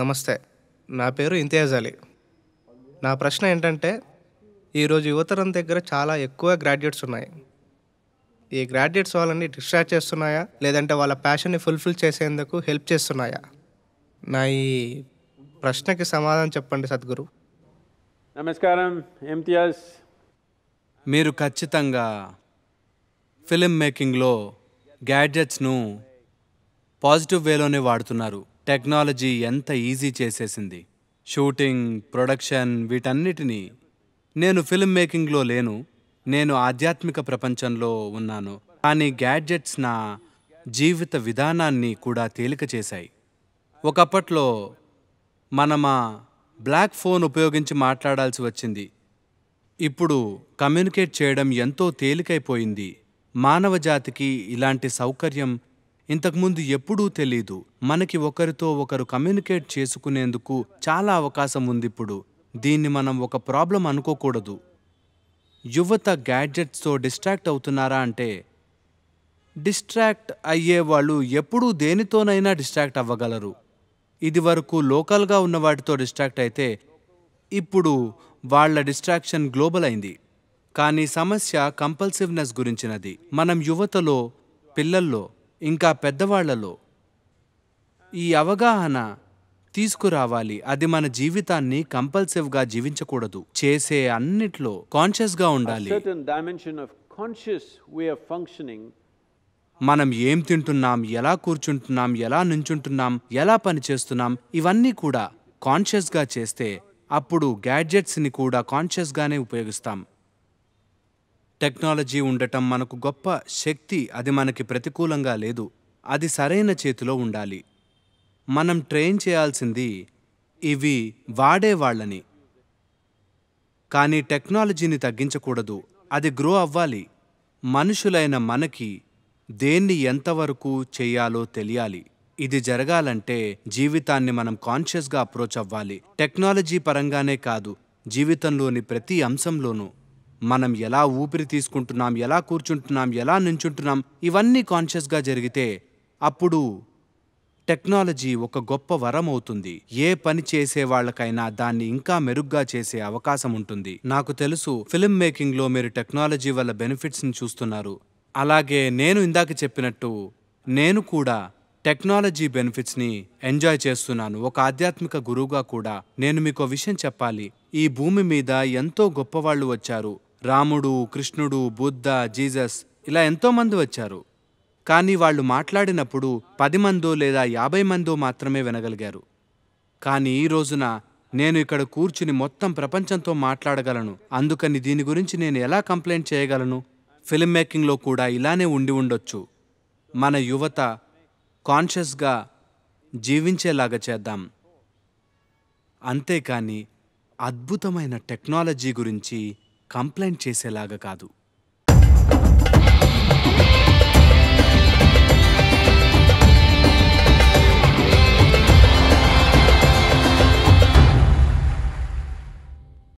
నమస్తే నా పేరు ఇంతియాజ్ అలీ నా ప్రశ్న ఏంటంటే ఈరోజు యువతరం దగ్గర చాలా ఎక్కువ గ్రాడ్యుయేట్స్ ఉన్నాయి ఈ గ్రాడ్యుయేట్స్ వాళ్ళని డిస్ట్రాక్ట్ చేస్తున్నాయా లేదంటే వాళ్ళ ప్యాషన్ని ఫుల్ఫిల్ చేసేందుకు హెల్ప్ చేస్తున్నాయా నా ఈ ప్రశ్నకి సమాధానం చెప్పండి సద్గురు నమస్కారం ఎంతియాజ్ మీరు ఖచ్చితంగా ఫిలిం మేకింగ్లో గ్యాడ్జెట్స్ను పాజిటివ్ వేలోనే వాడుతున్నారు టెక్నాలజీ ఎంత ఈజీ చేసేసింది షూటింగ్ ప్రొడక్షన్ వీటన్నిటినీ నేను ఫిల్మ్ మేకింగ్లో లేను నేను ఆధ్యాత్మిక ప్రపంచంలో ఉన్నాను కానీ గ్యాడ్జెట్స్ నా జీవిత విధానాన్ని కూడా తేలిక చేశాయి ఒకప్పట్లో మనమా బ్లాక్ ఫోన్ ఉపయోగించి మాట్లాడాల్సి వచ్చింది ఇప్పుడు కమ్యూనికేట్ చేయడం ఎంతో తేలికైపోయింది మానవ జాతికి ఇలాంటి సౌకర్యం ఇంతకుముందు ఎప్పుడూ తెలీదు మనకి ఒకరితో ఒకరు కమ్యూనికేట్ చేసుకునేందుకు చాలా అవకాశం ఉంది ఇప్పుడు దీన్ని మనం ఒక ప్రాబ్లం అనుకోకూడదు యువత గ్యాడ్జెట్స్తో డిస్ట్రాక్ట్ అవుతున్నారా అంటే డిస్ట్రాక్ట్ అయ్యేవాళ్ళు ఎప్పుడూ దేనితోనైనా డిస్ట్రాక్ట్ అవ్వగలరు ఇది వరకు లోకల్గా ఉన్న వాటితో డిస్ట్రాక్ట్ అయితే ఇప్పుడు వాళ్ళ డిస్ట్రాక్షన్ గ్లోబల్ అయింది కానీ సమస్య కంపల్సివ్నెస్ గురించినది మనం యువతలో పిల్లల్లో ఇంకా పెద్దవాళ్లలో ఈ అవగాహన తీసుకురావాలి అది మన జీవితాన్ని కంపల్సివ్గా జీవించకూడదు చేసే అన్నిట్లో కాన్షియస్గా ఉండాలి మనం ఏం తింటున్నాం ఎలా కూర్చుంటున్నాం ఎలా నుంచుంటున్నాం ఎలా పనిచేస్తున్నాం ఇవన్నీ కూడా కాన్షియస్గా చేస్తే అప్పుడు గ్యాడ్జెట్స్ని కూడా కాన్షియస్గానే ఉపయోగిస్తాం టెక్నాలజీ ఉండటం మనకు గొప్ప శక్తి అది మనకి ప్రతికూలంగా లేదు అది సరైన చేతిలో ఉండాలి మనం ట్రైన్ చేయాల్సింది ఇవి వాడేవాళ్ళని కానీ టెక్నాలజీని తగ్గించకూడదు అది గ్రో అవ్వాలి మనుషులైన మనకి దేన్ని ఎంతవరకు చేయాలో తెలియాలి ఇది జరగాలంటే జీవితాన్ని మనం కాన్షియస్గా అప్రోచ్ అవ్వాలి టెక్నాలజీ పరంగానే కాదు జీవితంలోని ప్రతి అంశంలోనూ మనం ఎలా ఊపిరి తీసుకుంటున్నాం ఎలా కూర్చుంటున్నాం ఎలా నించుంటున్నాం ఇవన్నీ కాన్షియస్గా జరిగితే అప్పుడు టెక్నాలజీ ఒక గొప్ప వరం అవుతుంది ఏ పని చేసే వాళ్ళకైనా దాన్ని ఇంకా మెరుగ్గా చేసే అవకాశం ఉంటుంది నాకు తెలుసు ఫిల్మ్ మేకింగ్లో మీరు టెక్నాలజీ వల్ల బెనిఫిట్స్ని చూస్తున్నారు అలాగే నేను ఇందాక చెప్పినట్టు నేను కూడా టెక్నాలజీ బెనిఫిట్స్ని ఎంజాయ్ చేస్తున్నాను ఒక ఆధ్యాత్మిక గురువుగా కూడా నేను మీకు విషయం చెప్పాలి ఈ భూమి మీద ఎంతో గొప్పవాళ్ళు వచ్చారు రాముడు కృష్ణుడు బుద్ధ జీసస్ ఇలా ఎంతోమంది వచ్చారు కానీ వాళ్ళు మాట్లాడినప్పుడు పది మందో లేదా యాభై మందో మాత్రమే వినగలిగారు కానీ ఈ రోజున నేను ఇక్కడ కూర్చుని మొత్తం ప్రపంచంతో మాట్లాడగలను అందుకని దీని గురించి నేను ఎలా కంప్లైంట్ చేయగలను ఫిల్మ్ మేకింగ్లో కూడా ఇలానే ఉండి ఉండొచ్చు మన యువత కాన్షియస్గా జీవించేలాగా చేద్దాం అంతేకాని అద్భుతమైన టెక్నాలజీ గురించి కంప్లైంట్ చేసేలాగా కాదు